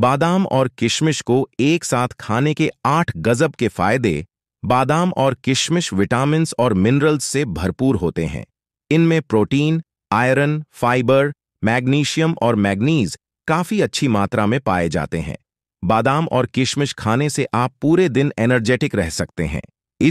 बादाम और किशमिश को एक साथ खाने के आठ गजब के फायदे बादाम और किशमिश विटामिन और मिनरल्स से भरपूर होते हैं इनमें प्रोटीन आयरन फाइबर मैग्नीशियम और मैग्नीज काफ़ी अच्छी मात्रा में पाए जाते हैं बादाम और किशमिश खाने से आप पूरे दिन एनर्जेटिक रह सकते हैं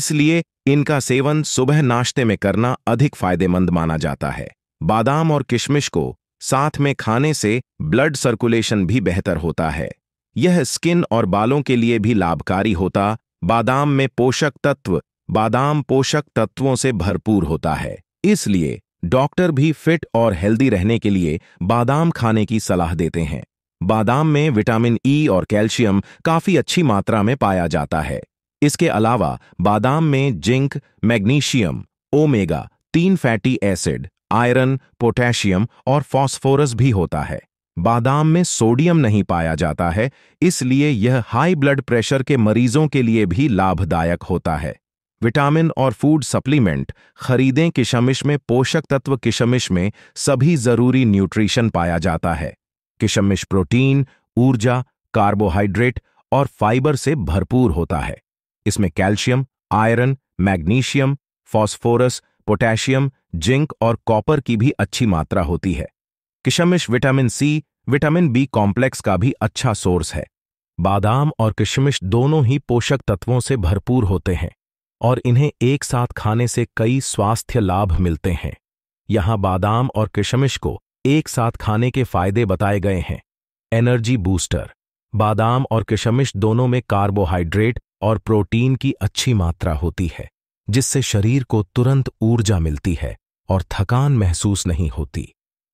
इसलिए इनका सेवन सुबह नाश्ते में करना अधिक फायदेमंद माना जाता है बादाम और किशमिश को साथ में खाने से ब्लड सर्कुलेशन भी बेहतर होता है यह स्किन और बालों के लिए भी लाभकारी होता बादाम में पोषक तत्व बादाम पोषक तत्वों से भरपूर होता है इसलिए डॉक्टर भी फिट और हेल्दी रहने के लिए बादाम खाने की सलाह देते हैं बादाम में विटामिन ई e और कैल्शियम काफी अच्छी मात्रा में पाया जाता है इसके अलावा बादाम में जिंक मैग्नीशियम ओमेगा तीन फैटी एसिड आयरन पोटेशियम और फॉस्फोरस भी होता है बादाम में सोडियम नहीं पाया जाता है इसलिए यह हाई ब्लड प्रेशर के मरीजों के लिए भी लाभदायक होता है विटामिन और फूड सप्लीमेंट खरीदें किशमिश में पोषक तत्व किशमिश में सभी जरूरी न्यूट्रिशन पाया जाता है किशमिश प्रोटीन ऊर्जा कार्बोहाइड्रेट और फाइबर से भरपूर होता है इसमें calcium iron magnesium phosphorus potassium zinc और कॉपर की भी अच्छी मात्रा होती है किशमिश vitamin C vitamin B complex का भी अच्छा सोर्स है बादाम और किशमिश दोनों ही पोषक तत्वों से भरपूर होते हैं और इन्हें एक साथ खाने से कई स्वास्थ्य लाभ मिलते हैं यहाँ बादाम और किशमिश को एक साथ खाने के फायदे बताए गए हैं एनर्जी बूस्टर बादाम और किशमिश दोनों में कार्बोहाइड्रेट और प्रोटीन की अच्छी मात्रा होती है जिससे शरीर को तुरंत ऊर्जा मिलती है और थकान महसूस नहीं होती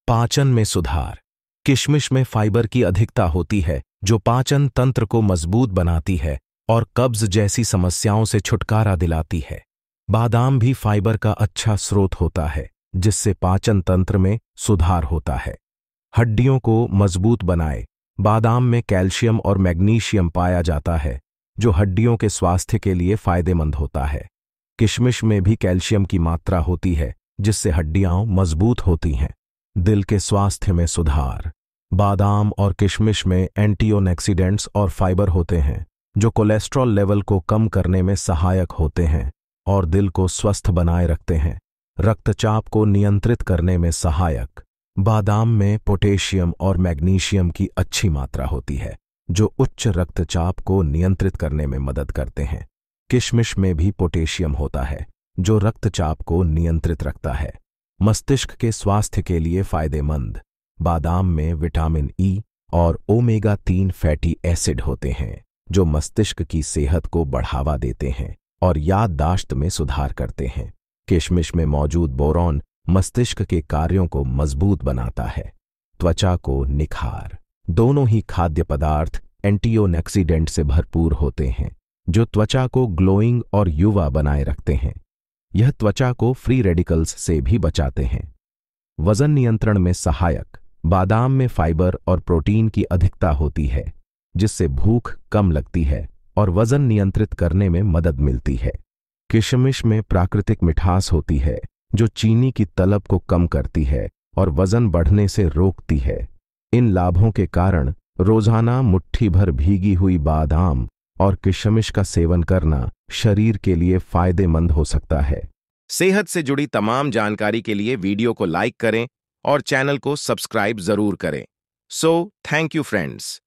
पाचन में सुधार किशमिश में फाइबर की अधिकता होती है जो पाचन तंत्र को मजबूत बनाती है और कब्ज जैसी समस्याओं से छुटकारा दिलाती है बादाम भी फाइबर का अच्छा स्रोत होता है जिससे पाचन तंत्र में सुधार होता है हड्डियों को मजबूत बनाए बादाम में कैल्शियम और मैग्नीशियम पाया जाता है जो हड्डियों के स्वास्थ्य के लिए फायदेमंद होता है किशमिश में भी कैल्शियम की मात्रा होती है जिससे हड्डियां मजबूत होती हैं दिल के स्वास्थ्य में सुधार बादाम और किशमिश में एंटीओनेक्सीडेंट्स और फाइबर होते हैं जो कोलेस्ट्रॉल लेवल को कम करने में सहायक होते हैं और दिल को स्वस्थ बनाए रखते हैं रक्तचाप को नियंत्रित करने में सहायक बादाम में पोटेशियम और मैग्नीशियम की अच्छी मात्रा होती है जो उच्च रक्तचाप को नियंत्रित करने में मदद करते हैं किशमिश में भी पोटेशियम होता है जो रक्तचाप को नियंत्रित रखता है मस्तिष्क के स्वास्थ्य के लिए फायदेमंद बादाम में विटामिन ई e और ओमेगा तीन फैटी एसिड होते हैं जो मस्तिष्क की सेहत को बढ़ावा देते हैं और याददाश्त में सुधार करते हैं किशमिश में मौजूद बोरॉन मस्तिष्क के कार्यों को मजबूत बनाता है त्वचा को निखार दोनों ही खाद्य पदार्थ एंटीओनेक्सीडेंट से भरपूर होते हैं जो त्वचा को ग्लोइंग और युवा बनाए रखते हैं यह त्वचा को फ्री रेडिकल्स से भी बचाते हैं वजन नियंत्रण में सहायक बादाम में फाइबर और प्रोटीन की अधिकता होती है जिससे भूख कम लगती है और वजन नियंत्रित करने में मदद मिलती है किशमिश में प्राकृतिक मिठास होती है जो चीनी की तलब को कम करती है और वजन बढ़ने से रोकती है इन लाभों के कारण रोजाना मुट्ठी भर भीगी हुई बादाम और किशमिश का सेवन करना शरीर के लिए फायदेमंद हो सकता है सेहत से जुड़ी तमाम जानकारी के लिए वीडियो को लाइक करें और चैनल को सब्सक्राइब जरूर करें सो थैंक यू फ्रेंड्स